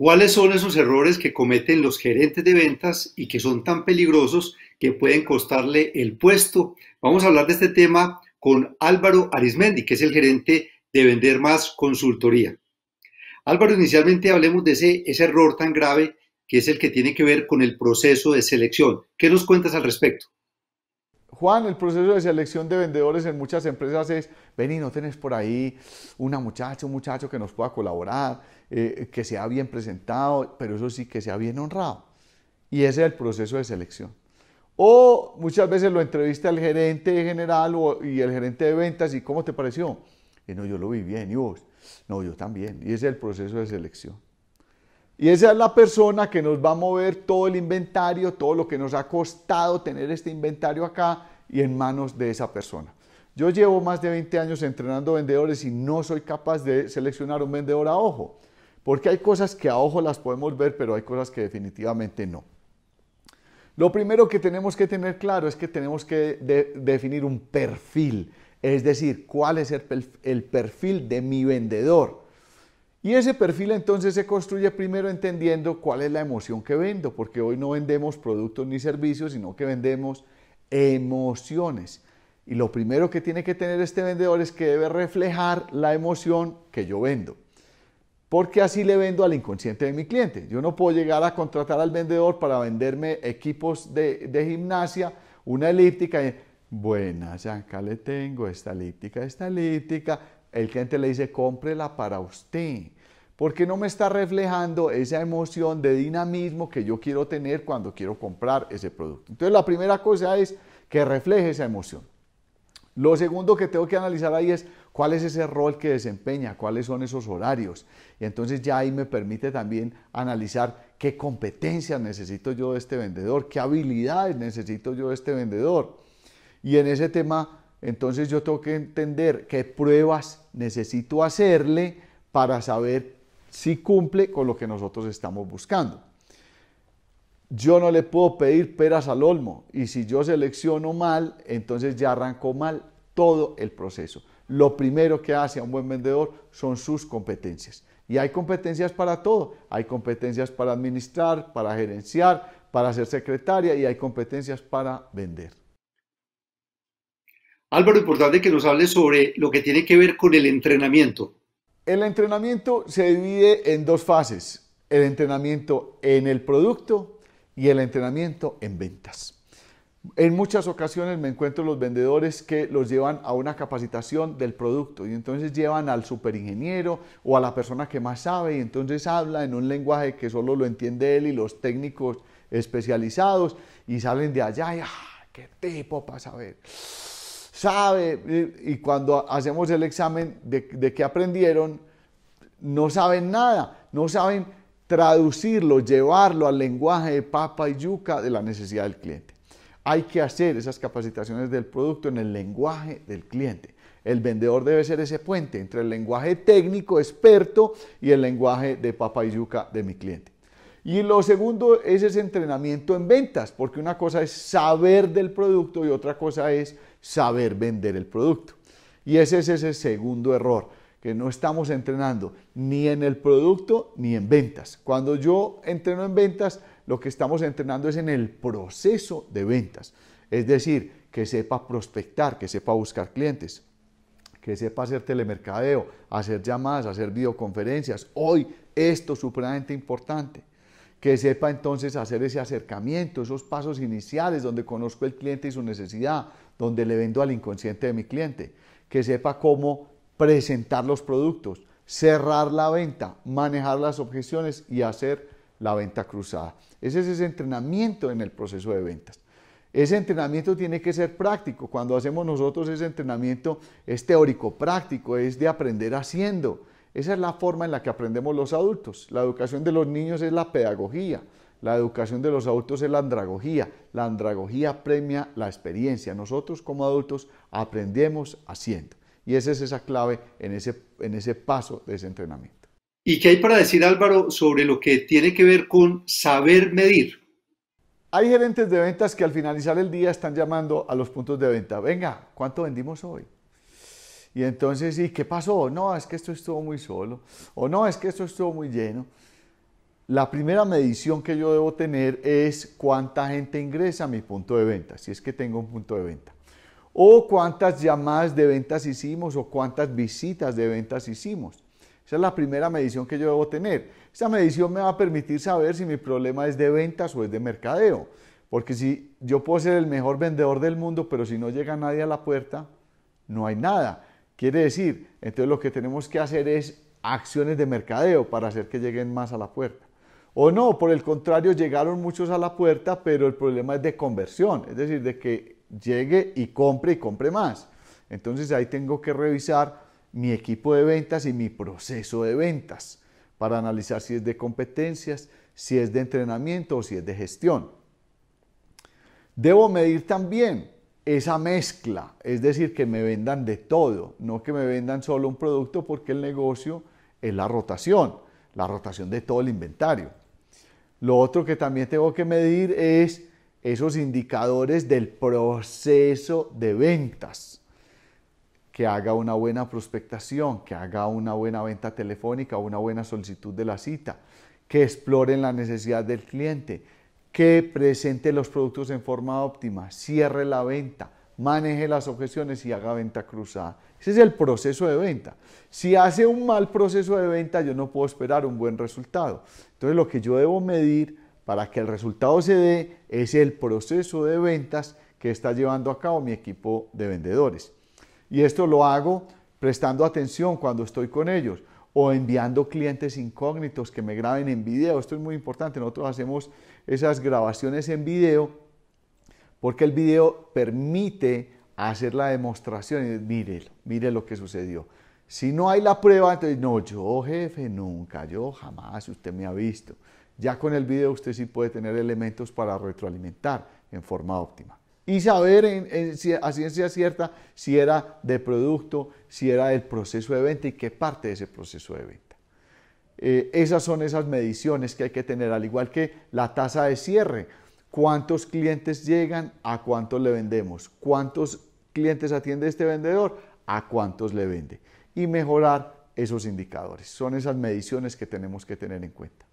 ¿Cuáles son esos errores que cometen los gerentes de ventas y que son tan peligrosos que pueden costarle el puesto? Vamos a hablar de este tema con Álvaro Arismendi, que es el gerente de Vender Más Consultoría. Álvaro, inicialmente hablemos de ese, ese error tan grave que es el que tiene que ver con el proceso de selección. ¿Qué nos cuentas al respecto? Juan, el proceso de selección de vendedores en muchas empresas es, y no tenés por ahí una muchacha, un muchacho que nos pueda colaborar, eh, que sea bien presentado, pero eso sí, que sea bien honrado. Y ese es el proceso de selección. O muchas veces lo entrevista el gerente general y el gerente de ventas y ¿cómo te pareció? Y eh, no, yo lo vi bien, ¿y vos? No, yo también. Y ese es el proceso de selección. Y esa es la persona que nos va a mover todo el inventario, todo lo que nos ha costado tener este inventario acá y en manos de esa persona. Yo llevo más de 20 años entrenando vendedores y no soy capaz de seleccionar un vendedor a ojo, porque hay cosas que a ojo las podemos ver, pero hay cosas que definitivamente no. Lo primero que tenemos que tener claro es que tenemos que definir un perfil, es decir, cuál es el, perfil de mi vendedor. Y ese perfil entonces se construye primero entendiendo cuál es la emoción que vendo, porque hoy no vendemos productos ni servicios, sino que vendemos emociones. Y lo primero que tiene que tener este vendedor es que debe reflejar la emoción que yo vendo. Porque así le vendo al inconsciente de mi cliente. Yo no puedo llegar a contratar al vendedor para venderme equipos de, gimnasia, una elíptica. Y, ya acá le tengo esta elíptica, esta elíptica el cliente le dice, cómprela para usted, porque no me está reflejando esa emoción de dinamismo que yo quiero tener cuando quiero comprar ese producto. Entonces, la primera cosa es que refleje esa emoción. Lo segundo que tengo que analizar ahí es cuál es ese rol que desempeña, cuáles son esos horarios. Y entonces ya ahí me permite también analizar qué competencias necesito yo de este vendedor, qué habilidades necesito yo de este vendedor. Y en ese tema entonces yo tengo que entender qué pruebas necesito hacerle para saber si cumple con lo que nosotros estamos buscando. Yo no le puedo pedir peras al olmo y si yo selecciono mal, entonces ya arrancó mal todo el proceso. Lo primero que hace a un buen vendedor son sus competencias. Y hay competencias para todo. Hay competencias para administrar, para gerenciar, para ser secretaria y hay competencias para vender. Álvaro, importante que nos hable sobre lo que tiene que ver con el entrenamiento. El entrenamiento se divide en dos fases, el entrenamiento en el producto y el entrenamiento en ventas. En muchas ocasiones me encuentro los vendedores que los llevan a una capacitación del producto y entonces llevan al superingeniero o a la persona que más sabe y entonces habla en un lenguaje que solo lo entiende él y los técnicos especializados y salen de allá y ¡ah, qué tipo para saber! sabe, y cuando hacemos el examen de, de qué aprendieron, no saben nada, no saben traducirlo, llevarlo al lenguaje de papa y yuca de la necesidad del cliente. Hay que hacer esas capacitaciones del producto en el lenguaje del cliente. El vendedor debe ser ese puente entre el lenguaje técnico, experto, y el lenguaje de papa y yuca de mi cliente. Y lo segundo es ese entrenamiento en ventas, porque una cosa es saber del producto y otra cosa es saber vender el producto. Y ese es ese segundo error, que no estamos entrenando ni en el producto ni en ventas. Cuando yo entreno en ventas, lo que estamos entrenando es en el proceso de ventas. Es decir, que sepa prospectar, que sepa buscar clientes, que sepa hacer telemercadeo, hacer llamadas, hacer videoconferencias. Hoy esto es supremamente importante que sepa entonces hacer ese acercamiento, esos pasos iniciales donde conozco el cliente y su necesidad, donde le vendo al inconsciente de mi cliente, que sepa cómo presentar los productos, cerrar la venta, manejar las objeciones y hacer la venta cruzada. Ese es ese entrenamiento en el proceso de ventas. Ese entrenamiento tiene que ser práctico. Cuando hacemos nosotros ese entrenamiento es teórico práctico, es de aprender haciendo esa es la forma en la que aprendemos los adultos. La educación de los niños es la pedagogía. La educación de los adultos es la andragogía. La andragogía premia la experiencia. Nosotros como adultos aprendemos haciendo. Y esa es esa clave en ese, en ese paso de ese entrenamiento. ¿Y qué hay para decir Álvaro sobre lo que tiene que ver con saber medir? Hay gerentes de ventas que al finalizar el día están llamando a los puntos de venta. Venga, ¿cuánto vendimos hoy? Y entonces, ¿y qué pasó? No, es que esto estuvo muy solo. O no, es que esto estuvo muy lleno. La primera medición que yo debo tener es cuánta gente ingresa a mi punto de venta, si es que tengo un punto de venta. O cuántas llamadas de ventas hicimos o cuántas visitas de ventas hicimos. Esa es la primera medición que yo debo tener. Esa medición me va a permitir saber si mi problema es de ventas o es de mercadeo. Porque si yo puedo ser el mejor vendedor del mundo, pero si no llega nadie a la puerta, no hay nada. Quiere decir, entonces lo que tenemos que hacer es acciones de mercadeo para hacer que lleguen más a la puerta. O no, por el contrario, llegaron muchos a la puerta, pero el problema es de conversión, es decir, de que llegue y compre y compre más. Entonces ahí tengo que revisar mi equipo de ventas y mi proceso de ventas para analizar si es de competencias, si es de entrenamiento o si es de gestión. Debo medir también esa mezcla, es decir, que me vendan de todo, no que me vendan solo un producto porque el negocio es la rotación, la rotación de todo el inventario. Lo otro que también tengo que medir es esos indicadores del proceso de ventas. Que haga una buena prospectación, que haga una buena venta telefónica, una buena solicitud de la cita, que exploren la necesidad del cliente, que presente los productos en forma óptima, cierre la venta, maneje las objeciones y haga venta cruzada. Ese es el proceso de venta. Si hace un mal proceso de venta, yo no puedo esperar un buen resultado. Entonces lo que yo debo medir para que el resultado se dé es el proceso de ventas que está llevando a cabo mi equipo de vendedores. Y esto lo hago prestando atención cuando estoy con ellos, o enviando clientes incógnitos que me graben en video. Esto es muy importante. Nosotros hacemos esas grabaciones en video porque el video permite hacer la demostración y mire, mire lo que sucedió. Si no hay la prueba, entonces no, yo jefe nunca, yo jamás, usted me ha visto. Ya con el video usted sí puede tener elementos para retroalimentar en forma óptima y saber a ciencia cierta si era de producto, si era del proceso de venta y qué parte de ese proceso de venta. Eh, esas son esas mediciones que hay que tener, al igual que la tasa de cierre. ¿Cuántos clientes llegan? ¿A cuántos le vendemos? ¿Cuántos clientes atiende este vendedor? ¿A cuántos le vende? Y mejorar esos indicadores. Son esas mediciones que tenemos que tener en cuenta.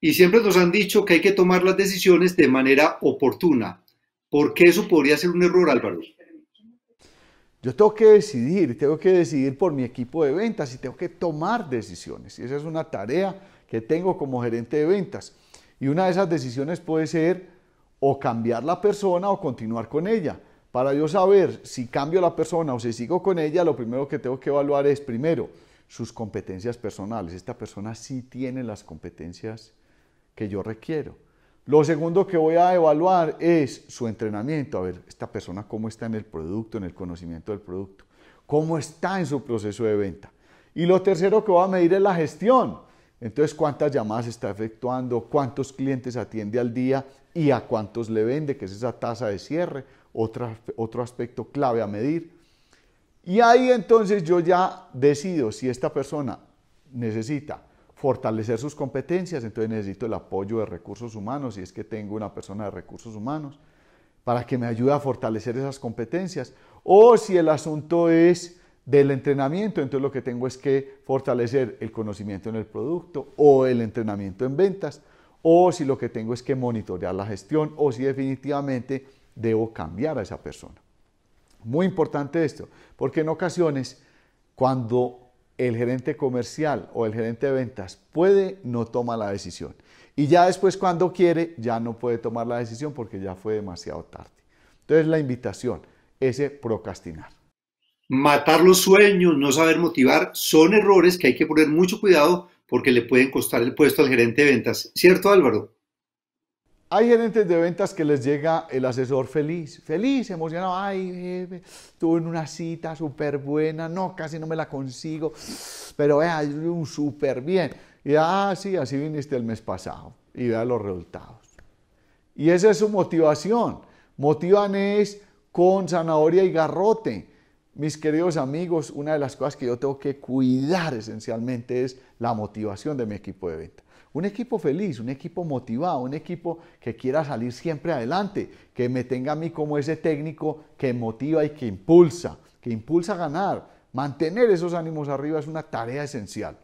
Y siempre nos han dicho que hay que tomar las decisiones de manera oportuna, ¿Por qué eso podría ser un error, Álvaro? Yo tengo que decidir, tengo que decidir por mi equipo de ventas y tengo que tomar decisiones. Y esa es una tarea que tengo como gerente de ventas. Y una de esas decisiones puede ser o cambiar la persona o continuar con ella. Para yo saber si cambio la persona o si sigo con ella, lo primero que tengo que evaluar es primero sus competencias personales. Esta persona sí tiene las competencias que yo requiero. Lo segundo que voy a evaluar es su entrenamiento, a ver, esta persona cómo está en el producto, en el conocimiento del producto, cómo está en su proceso de venta. Y lo tercero que voy a medir es la gestión. Entonces, cuántas llamadas está efectuando, cuántos clientes atiende al día y a cuántos le vende, que es esa tasa de cierre, otro aspecto clave a medir. Y ahí entonces yo ya decido si esta persona necesita fortalecer sus competencias, entonces necesito el apoyo de recursos humanos, si es que tengo una persona de recursos humanos, para que me ayude a fortalecer esas competencias. O si el asunto es del entrenamiento, entonces lo que tengo es que fortalecer el conocimiento en el producto o el entrenamiento en ventas, o si lo que tengo es que monitorear la gestión, o si definitivamente debo cambiar a esa persona. Muy importante esto, porque en ocasiones cuando el gerente comercial o el gerente de ventas puede, no toma la decisión. Y ya después cuando quiere, ya no puede tomar la decisión porque ya fue demasiado tarde. Entonces la invitación, es procrastinar. Matar los sueños, no saber motivar, son errores que hay que poner mucho cuidado porque le pueden costar el puesto al gerente de ventas. ¿Cierto Álvaro? Hay gerentes de ventas que les llega el asesor feliz, feliz, emocionado. Ay, estuve tuve una cita súper buena, no, casi no me la consigo, pero vea, un súper bien. Y ah, sí, así viniste el mes pasado y vea los resultados. Y esa es su motivación. Motivan es con zanahoria y garrote. Mis queridos amigos, una de las cosas que yo tengo que cuidar esencialmente es la motivación de mi equipo de ventas. Un equipo feliz, un equipo motivado, un equipo que quiera salir siempre adelante, que me tenga a mí como ese técnico que motiva y que impulsa, que impulsa a ganar. Mantener esos ánimos arriba es una tarea esencial.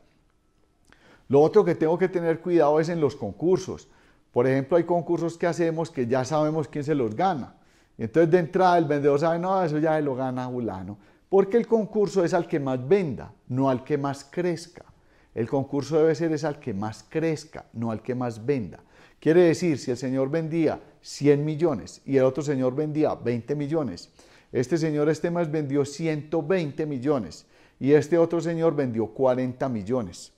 Lo otro que tengo que tener cuidado es en los concursos. Por ejemplo, hay concursos que hacemos que ya sabemos quién se los gana. Entonces, de entrada, el vendedor sabe, no, eso ya se lo gana fulano Porque el concurso es al que más venda, no al que más crezca. El concurso debe ser es al que más crezca, no al que más venda. Quiere decir, si el señor vendía 100 millones y el otro señor vendía 20 millones, este señor este más vendió 120 millones y este otro señor vendió 40 millones.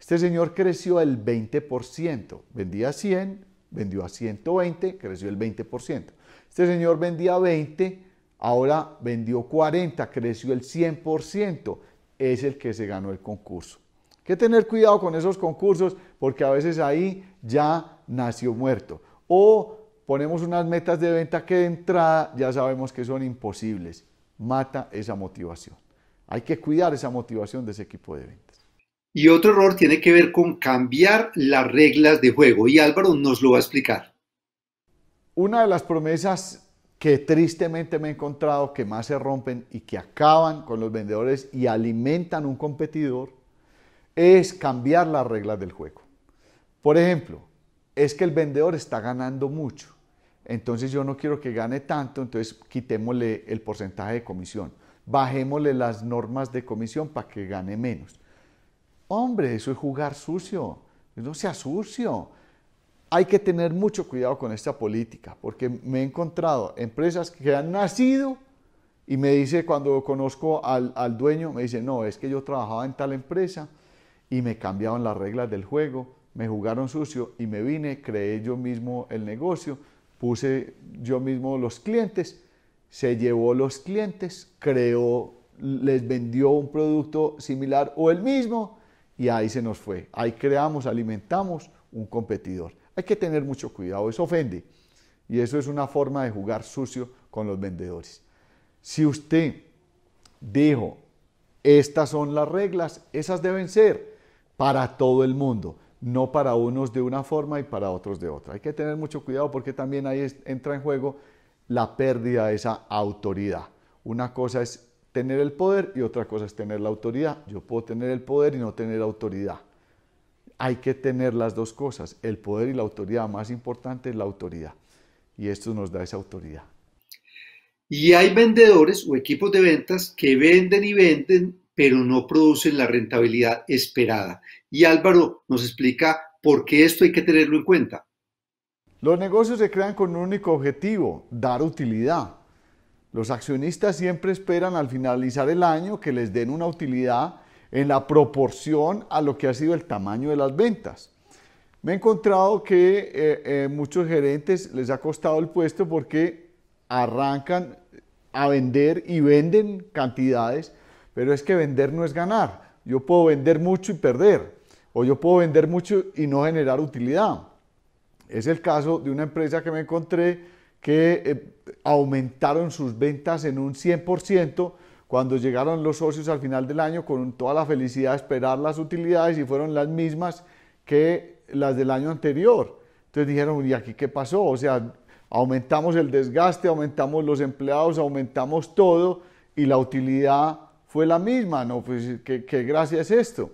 Este señor creció el 20%, vendía 100, vendió a 120, creció el 20%. Este señor vendía 20, ahora vendió 40, creció el 100%, es el que se ganó el concurso que tener cuidado con esos concursos porque a veces ahí ya nació muerto. O ponemos unas metas de venta que de entrada ya sabemos que son imposibles. Mata esa motivación. Hay que cuidar esa motivación de ese equipo de ventas. Y otro error tiene que ver con cambiar las reglas de juego. Y Álvaro nos lo va a explicar. Una de las promesas que tristemente me he encontrado que más se rompen y que acaban con los vendedores y alimentan un competidor es cambiar las reglas del juego. Por ejemplo, es que el vendedor está ganando mucho. Entonces yo no quiero que gane tanto, entonces quitémosle el porcentaje de comisión. Bajémosle las normas de comisión para que gane menos. Hombre, eso es jugar sucio. No sea sucio. Hay que tener mucho cuidado con esta política, porque me he encontrado empresas que han nacido y me dice cuando conozco al, al dueño, me dice, no, es que yo trabajaba en tal empresa y me cambiaron las reglas del juego, me jugaron sucio y me vine, creé yo mismo el negocio, puse yo mismo los clientes, se llevó los clientes, creó, les vendió un producto similar o el mismo y ahí se nos fue. Ahí creamos, alimentamos un competidor. Hay que tener mucho cuidado, eso ofende. Y eso es una forma de jugar sucio con los vendedores. Si usted dijo, estas son las reglas, esas deben ser para todo el mundo, no para unos de una forma y para otros de otra. Hay que tener mucho cuidado porque también ahí entra en juego la pérdida de esa autoridad. Una cosa es tener el poder y otra cosa es tener la autoridad. Yo puedo tener el poder y no tener autoridad. Hay que tener las dos cosas, el poder y la autoridad. Más importante es la autoridad. Y esto nos da esa autoridad. Y hay vendedores o equipos de ventas que venden y venden pero no producen la rentabilidad esperada. Y Álvaro nos explica por qué esto hay que tenerlo en cuenta. Los negocios se crean con un único objetivo, dar utilidad. Los accionistas siempre esperan al finalizar el año que les den una utilidad en la proporción a lo que ha sido el tamaño de las ventas. Me he encontrado que eh, eh, muchos gerentes les ha costado el puesto porque arrancan a vender y venden cantidades pero es que vender no es ganar. Yo puedo vender mucho y perder. O yo puedo vender mucho y no generar utilidad. Es el caso de una empresa que me encontré que eh, aumentaron sus ventas en un 100% cuando llegaron los socios al final del año con toda la felicidad de esperar las utilidades y fueron las mismas que las del año anterior. Entonces dijeron, ¿y aquí qué pasó? O sea, aumentamos el desgaste, aumentamos los empleados, aumentamos todo y la utilidad fue la misma, no, pues qué, gracia es esto.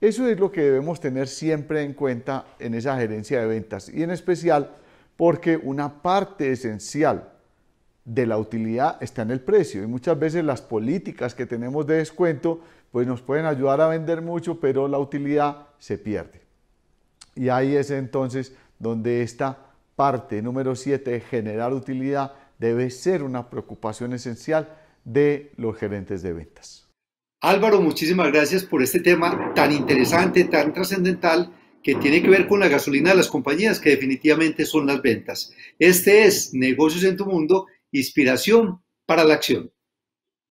Eso es lo que debemos tener siempre en cuenta en esa gerencia de ventas y en especial porque una parte esencial de la utilidad está en el precio y muchas veces las políticas que tenemos de descuento pues nos pueden ayudar a vender mucho pero la utilidad se pierde y ahí es entonces donde esta parte número 7 de generar utilidad debe ser una preocupación esencial de los gerentes de ventas. Álvaro, muchísimas gracias por este tema tan interesante, tan trascendental, que tiene que ver con la gasolina de las compañías, que definitivamente son las ventas. Este es Negocios en tu Mundo, inspiración para la acción.